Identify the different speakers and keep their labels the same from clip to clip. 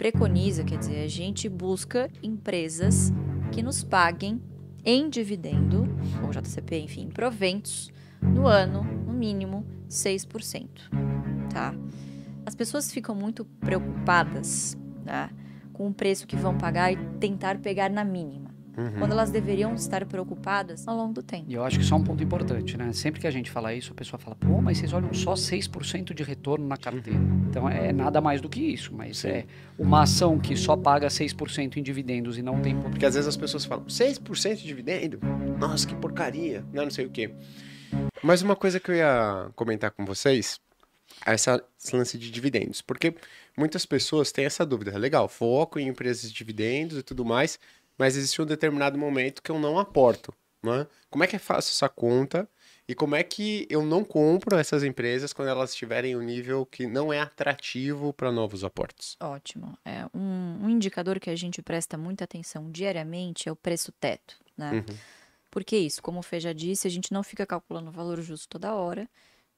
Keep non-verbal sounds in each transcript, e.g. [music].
Speaker 1: preconiza, quer dizer, a gente busca empresas que nos paguem em dividendo, ou JCP, enfim, proventos, no ano, no mínimo, 6%. Tá? As pessoas ficam muito preocupadas né, com o preço que vão pagar e tentar pegar na mínima uhum. quando elas deveriam estar preocupadas ao longo do tempo.
Speaker 2: E eu acho que isso é um ponto importante, né? Sempre que a gente fala isso, a pessoa fala, pô, mas vocês olham só 6% de retorno na carteira. Uhum. Então é nada mais do que isso, mas Sim. é uma ação que só paga 6% em dividendos e não tem. Porque às vezes as pessoas falam, 6% de dividendo? Nossa, que porcaria! Não, né, não sei o quê. Mas uma coisa que eu ia comentar
Speaker 3: com vocês é essa, esse lance de dividendos. Porque muitas pessoas têm essa dúvida. Legal, foco em empresas de dividendos e tudo mais mas existe um determinado momento que eu não aporto. Né? Como é que eu é faço essa conta? E como é que eu não compro essas empresas quando elas tiverem um nível que não é atrativo para novos aportes?
Speaker 1: Ótimo. É, um, um, indicador que a gente presta muita atenção diariamente é o preço teto. Né? Uhum. Porque isso, como o Fê já disse, a gente não fica calculando o valor justo toda hora.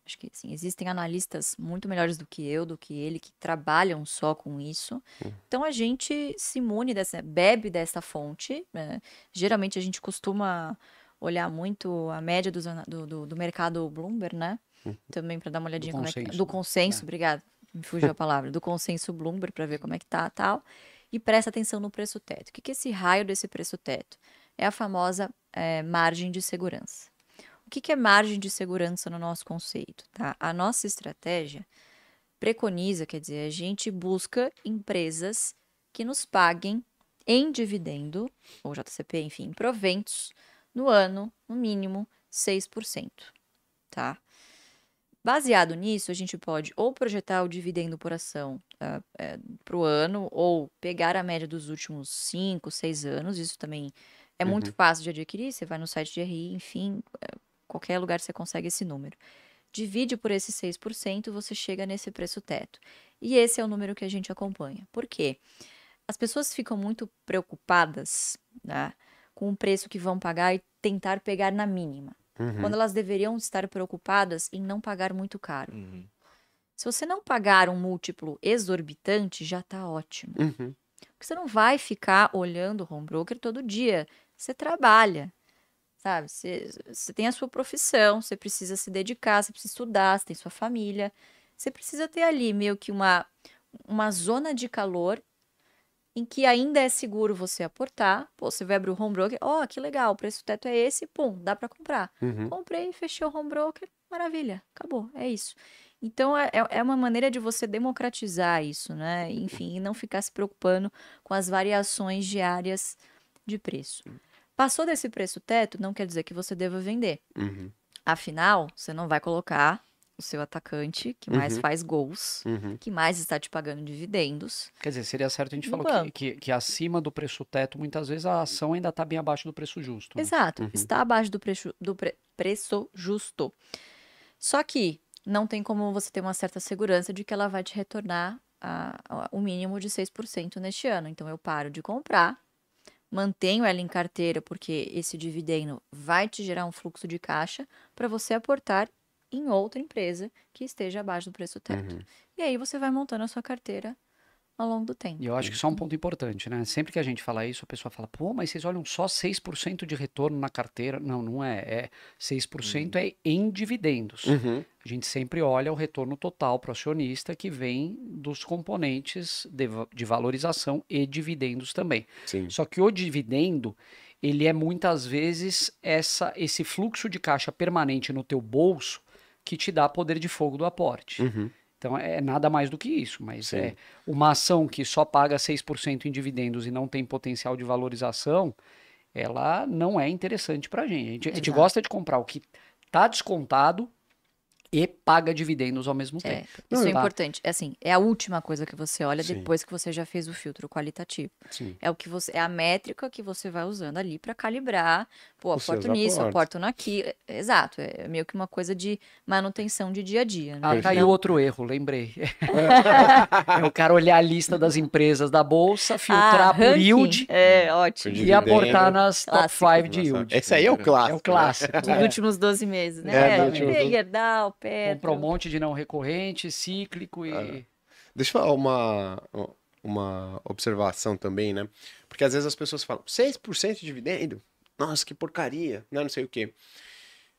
Speaker 1: Acho que assim, existem analistas muito melhores do que eu, do que ele, que trabalham só com isso. Uhum. Então a gente se imune dessa, bebe dessa fonte. Né? Geralmente a gente costuma olhar muito a média do, do, do mercado Bloomberg, né? Uhum. Também para dar uma olhadinha do como consenso. É que, tá. do consenso, é. Né? obrigado. Me fugiu a palavra. Do consenso Bloomberg para ver como é que tá tal. E presta atenção no preço teto. O que, que é esse raio desse preço teto? É a famosa é, margem de segurança que, que é margem de segurança no nosso conceito? Tá? A nossa estratégia preconiza, quer dizer, a gente busca empresas que nos paguem em dividendo, ou JCP, enfim, proventos, no ano, no mínimo, 6%. Tá? Baseado nisso, a gente pode ou projetar o dividendo por ação uh, é, para o ano, ou pegar a média dos últimos 5, 6 anos. Isso também é uhum. muito fácil de adquirir. Você vai no site de RI, enfim, é, qualquer lugar você consegue esse número. Divide por esse 6%, você chega nesse preço teto. E esse é o número que a gente acompanha. Por quê? As pessoas ficam muito preocupadas né, com o preço que vão pagar e tentar pegar na mínima. Uhum. Quando elas deveriam estar preocupadas em não pagar muito caro. Uhum. Se você não pagar um múltiplo exorbitante, já está ótimo. Uhum. Porque você não vai ficar olhando o home broker todo dia. Você trabalha sabe? Você, você tem a sua profissão, você precisa se dedicar, você precisa estudar, você tem sua família. Você precisa ter ali meio que uma, uma zona de calor em que ainda é seguro você aportar. Pô, você vai abrir o home broker, ó, oh, que legal, o preço do teto é esse, pum, dá para comprar. Uhum. Comprei, fechei o home broker, maravilha, acabou, é isso. Então, é, é, é uma maneira de você democratizar isso, né? Enfim, e não ficar se preocupando com as variações diárias de preço. Passou desse preço teto, não quer dizer que você deva vender. Uhum. Afinal, você não vai colocar o seu atacante,
Speaker 2: que mais uhum. faz gols, uhum. que
Speaker 1: mais está te pagando
Speaker 2: dividendos. Quer dizer, seria certo a gente falar que, que, que, acima do preço teto, muitas vezes a ação ainda está bem abaixo do preço justo. Né? Exato, uhum. está
Speaker 1: abaixo do, preço, do pre, preço justo. Só que não tem como você ter uma certa segurança de que ela vai te retornar o um mínimo de 6% neste ano. Então eu paro de comprar mantenho ela em carteira porque esse dividendo vai te gerar um fluxo de caixa para você aportar em outra empresa que esteja abaixo do preço teto. Uhum. E aí você vai montando a sua carteira ao longo do tempo. E
Speaker 2: eu acho que só é um ponto importante, né? Sempre que a gente fala isso, a pessoa fala, pô, mas vocês olham só 6% de retorno na carteira. Não, não é. é 6% uhum. é em dividendos. Uhum. A gente sempre olha o retorno total para o acionista que vem dos componentes de, de valorização e dividendos também. Sim. Só que o dividendo, ele é muitas vezes essa, esse fluxo de caixa permanente no teu bolso que te dá poder de fogo do aporte. Uhum. Então é nada mais do que isso, mas Sim. é uma ação que só paga 6% em dividendos e não tem potencial de valorização, ela não é interessante para a gente. A gente, a gente gosta de comprar o que está descontado e paga dividendos ao mesmo é, tempo. isso é importante.
Speaker 1: É assim, é a última coisa que você olha Sim. depois que você já fez o filtro qualitativo. Sim. É o que você é a métrica que você vai usando ali para calibrar, pô, aporto nisso, aporto naqui. É, exato, é, é meio que uma coisa de manutenção de dia a dia, né? Ah, caiu tá outro
Speaker 2: erro, lembrei. é o cara olhar a lista das empresas da bolsa, filtrar ah, por yield
Speaker 1: é, ótimo. e aportar nas top 5
Speaker 2: de yield.
Speaker 3: Esse aí é o clássico. É o clássico. Dos né? é. últimos
Speaker 2: 12 meses,
Speaker 1: né? É, é, Gerdau, Petro. um
Speaker 2: monte de não recorrente, cíclico e. Ah,
Speaker 3: deixa eu falar uma, uma observação também, né? Porque às vezes as pessoas falam, 6% de dividendo? Nossa, que porcaria, não, né? não sei o quê.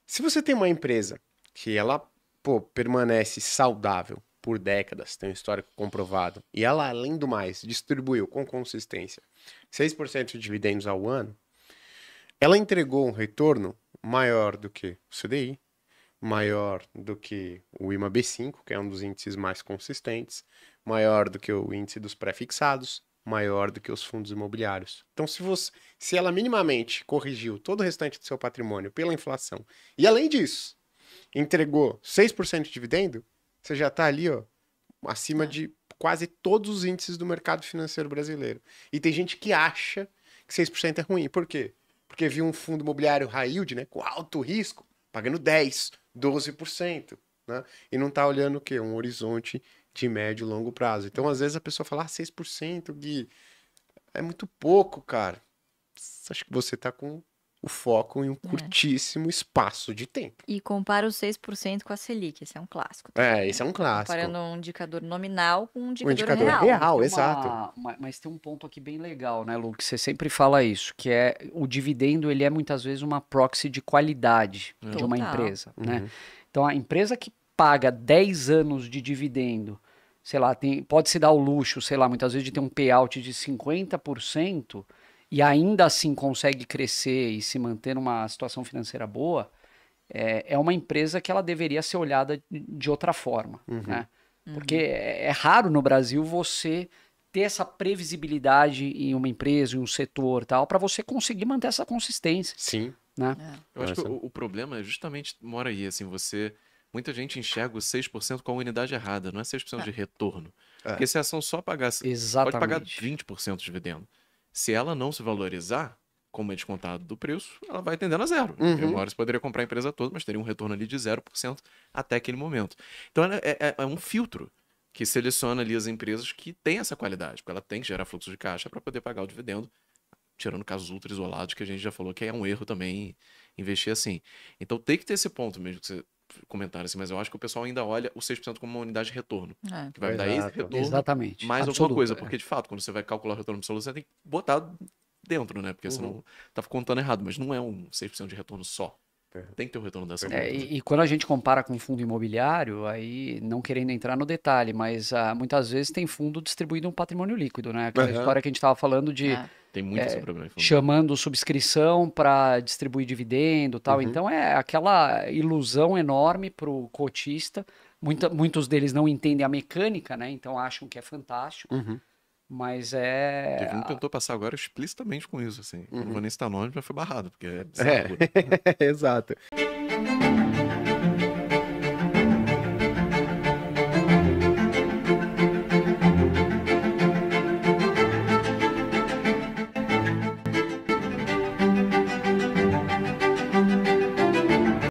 Speaker 3: Se você tem uma empresa que ela pô, permanece saudável por décadas, tem um histórico comprovado, e ela, além do mais, distribuiu com consistência 6% de dividendos ao ano, ela entregou um retorno maior do que o CDI, maior do que o IMAB5, que é um dos índices mais consistentes, maior do que o índice dos prefixados, maior do que os fundos imobiliários. Então, se você, se ela minimamente corrigiu todo o restante do seu patrimônio pela inflação e além disso entregou 6% de dividendo, você já está ali, ó, acima é. de quase todos os índices do mercado financeiro brasileiro. E tem gente que acha que 6% é ruim. Por quê? Porque viu um fundo imobiliário high yield, né, com alto risco, pagando 10, 12%, né? E não está olhando o quê? Um horizonte de médio e longo prazo. Então, às vezes, a pessoa fala, ah, 6%, Gui, é muito pouco, cara. Acho que você está com o foco em um é. curtíssimo espaço de tempo.
Speaker 1: E compara os 6% com a Selic, esse é um clássico.
Speaker 2: Tá? É, né? esse é um clássico. Comparando
Speaker 1: um indicador nominal com um indicador, um indicador real. real né? é uma... exato.
Speaker 2: Mas tem um ponto aqui bem legal, né, Lu, que você sempre fala isso, que é o dividendo, ele é muitas vezes uma proxy de qualidade uhum. de Total. uma empresa, né? Uhum. Então, a empresa que paga 10 anos de dividendo, sei lá, tem, pode se dar o luxo, sei lá, muitas vezes de ter um payout de 50%, e ainda assim consegue crescer e se manter numa situação financeira boa, é, é uma empresa que ela deveria ser olhada de outra forma, uhum. né? Uhum. Porque uhum. é, raro no Brasil você ter essa previsibilidade em uma empresa, em um setor tal, para você conseguir manter essa consistência. Sim. Né? É.
Speaker 4: Eu acho que o, o problema é justamente mora aí, assim, você... Muita gente enxerga o 6% com a unidade errada, não é 6% é. de retorno. É. Porque se a é ação só pagasse, Exatamente. pode pagar 20% de dividendo. Se ela não se valorizar, como é descontado do preço, ela vai tendendo a zero. Uhum. Uma você poderia comprar a empresa toda, mas teria um retorno ali de 0% até aquele momento. Então é, é, é um filtro que seleciona ali as empresas que têm essa qualidade, porque ela tem que gerar fluxo de caixa para poder pagar o dividendo tirando casos ultra isolados, que a gente já falou que é um erro também investir assim. Então tem que ter esse ponto mesmo que você comentário, assim, mas eu acho que o pessoal ainda olha o 6% como uma unidade de retorno. É. Que vai Exato. dar esse retorno Exatamente. mais Absoluto, alguma coisa. É. Porque, de fato, quando você vai calcular o retorno absoluto, você tem que botar dentro, né? Porque uhum. senão tá contando errado. Mas não é um 6% de retorno só. É. Tem que ter o um retorno dessa é, e,
Speaker 2: e, quando a gente compara com fundo imobiliário, aí não querendo entrar no detalhe, mas ah, muitas vezes tem fundo distribuído um patrimônio líquido, né? Aquela uhum. história que a gente estava falando de. É. Tem muito é, esse problema. Chamando subscrição para distribuir dividendo tal. Uhum. Então é aquela ilusão enorme para o cotista. Muita, muitos deles não entendem a mecânica, né? Então acham que é fantástico. Uhum. Mas é.
Speaker 4: Teve um que tentou passar agora explicitamente com isso, assim. Uhum. Não vou uhum. nem citar nome, já foi barrado, porque é.
Speaker 3: é. [laughs] Exato.